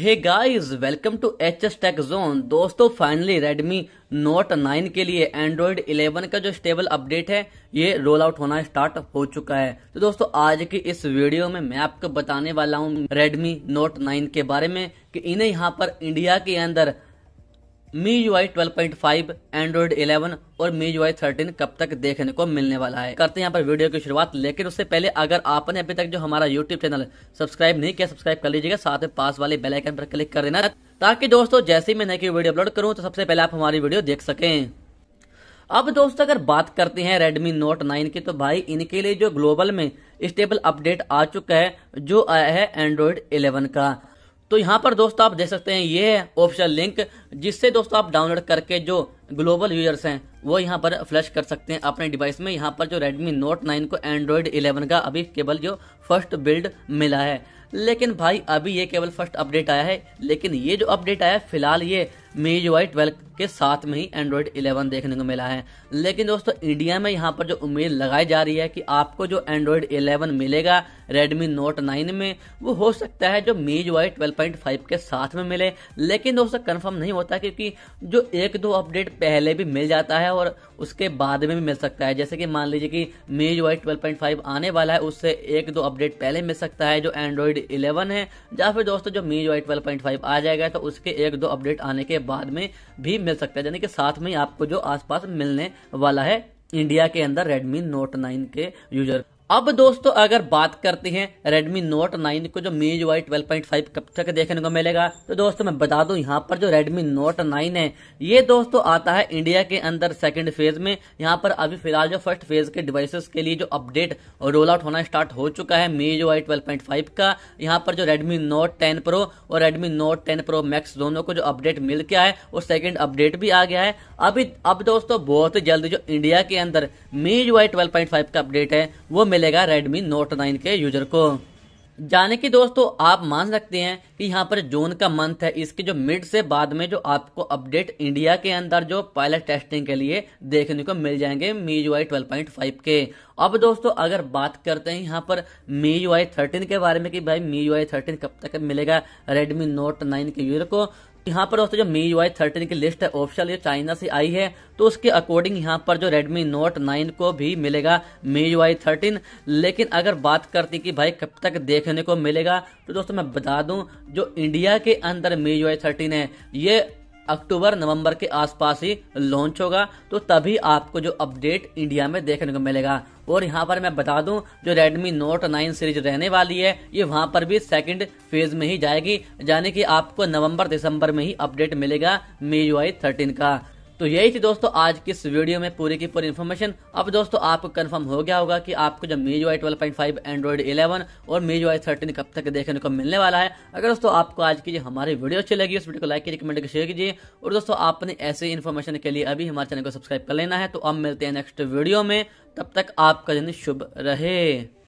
hey guys welcome to H S Tech Zone दोस्तों finally Redmi Note 9 के लिए Android 11 का जो स्टेबल अपडेट है ये रोल आउट होना स्टार्ट हो चुका है तो दोस्तों आज की इस वीडियो में मैं आपको बताने वाला हूँ रेडमी नोट 9 के बारे में कि इन्हें यहाँ पर इंडिया के अंदर Mi U I twelve point five Android eleven और मी यू आई थर्टीन कब तक देखने को मिलने वाला है करते हैं यहाँ पर वीडियो की शुरुआत लेकिन उससे पहले अगर आपने अभी तक जो हमारा यूट्यूब चैनल सब्सक्राइब नहीं किया सब्सक्राइब कर लीजिएगा साथ में पास वाले बेल आइकन पर क्लिक कर देना ताकि दोस्तों जैसे ही मैं नई वीडियो अपलोड करूँ तो सबसे पहले आप हमारी वीडियो देख सकें अब दोस्तों अगर बात करते हैं Redmi Note 9 की तो भाई इनके लिए जो ग्लोबल में स्टेबल अपडेट आ चुका है जो आया है Android 11 का तो यहाँ पर दोस्तों आप देख सकते हैं ये है ऑप्शन लिंक जिससे दोस्तों आप डाउनलोड करके जो ग्लोबल यूजर्स हैं वो यहाँ पर फ्लैश कर सकते हैं अपने डिवाइस में यहाँ पर जो Redmi Note 9 को Android 11 का अभी केवल जो फर्स्ट बिल्ड मिला है लेकिन भाई अभी ये केवल फर्स्ट अपडेट आया है लेकिन ये जो अपडेट आया है फिलहाल ये मेज वाई आई ट्वेल्व के साथ में ही एंड्रॉयड 11 देखने को मिला है लेकिन दोस्तों इंडिया में यहाँ पर जो उम्मीद लगाई जा रही है कि आपको जो एंड्रॉयड 11 मिलेगा रेडमी नोट 9 में वो हो सकता है जो मी यू आई ट्वेल्व के साथ में मिले लेकिन दोस्तों कन्फर्म नहीं होता क्योंकि जो एक दो अपडेट पहले भी मिल जाता है और उसके बाद में भी मिल सकता है जैसे कि मान लीजिए कि मी यू आई आने वाला है उससे एक दो अपडेट पहले मिल सकता है जो एंड्रॉयड इलेवन है या फिर दोस्तों जो मी यू आई आ जाएगा तो उसके एक दो अपडेट आने के बाद में भी मिल सकता है यानी कि साथ में आपको जो आसपास मिलने वाला है इंडिया के अंदर रेडमी नोट 9 के यूजर अब दोस्तों अगर बात करते हैं Redmi Note 9 को जो मेज वाई ट्वेल्व पॉइंट फाइव कब तक देखने को मिलेगा तो दोस्तों मैं बता दूं यहाँ पर जो Redmi Note 9 है ये दोस्तों आता है इंडिया के अंदर सेकंड फेज में यहाँ पर अभी फिलहाल जो फर्स्ट फेज के डिवाइसेस के लिए जो अपडेट रोल आउट होना स्टार्ट हो चुका है मेज वाई फाइव का यहाँ पर जो रेडमी नोट टेन प्रो और Redmi Note ten Pro Max दोनों को जो अपडेट मिल गया है और सेकेंड अपडेट भी आ गया है अभी अब दोस्तों बहुत जल्द जो इंडिया के अंदर मेज वाई ट्वेल्व का अपडेट है वो मिलेगा Redmi Note 9 के यूजर को जाने की दोस्तों आप मान सकते हैं कि यहाँ पर जून का मंथ है इसके जो मिड से बाद में जो आपको अपडेट इंडिया के अंदर जो पायलट टेस्टिंग के लिए देखने को मिल जाएंगे मी यू आई ट्वेल्व के अब दोस्तों अगर बात करते हैं यहाँ पर मी यू आई थर्टीन के बारे में कि भाई मी यू आई थर्टीन कब तक मिलेगा रेडमी नोट नाइन के यूजर को यहाँ पर दोस्तों जो मी यू आई थर्टीन की लिस्ट है ऑप्शन ये चाइना से आई है तो उसके अकॉर्डिंग यहाँ पर जो रेडमी नोट नाइन को भी मिलेगा मी यू आई थर्टीन लेकिन अगर बात करते कि भाई कब तक देखने को मिलेगा तो दोस्तों मैं बता दूं जो इंडिया के अंदर मी यू आई थर्टीन है ये अक्टूबर नवंबर के आसपास ही लॉन्च होगा तो तभी आपको जो अपडेट इंडिया में देखने को मिलेगा और यहाँ पर मैं बता दूं जो Redmi Note 9 सीरीज रहने वाली है ये वहाँ पर भी सेकंड फेज में ही जाएगी यानी कि आपको नवंबर दिसंबर में ही अपडेट मिलेगा मे यू आई थर्टीन का तो यही थी दोस्तों आज की इस वीडियो में पूरी की पूरी इन्फॉर्मेशन अब दोस्तों आपको कंफर्म हो गया होगा कि आपको जो Mi I twelve point five Android eleven और मी आई थर्टीन कब तक देखने को मिलने वाला है अगर दोस्तों आपको आज की हमारी वीडियो अच्छी लगी उस वीडियो को लाइक कीजिए कमेंट शेयर कीजिए और दोस्तों आपने ऐसे इन्फॉर्मेशन के लिए अभी हमारे चैनल को सब्सक्राइब कर लेना है तो अब मिलते हैं नेक्स्ट वीडियो में तब तक आपका दिन शुभ रहे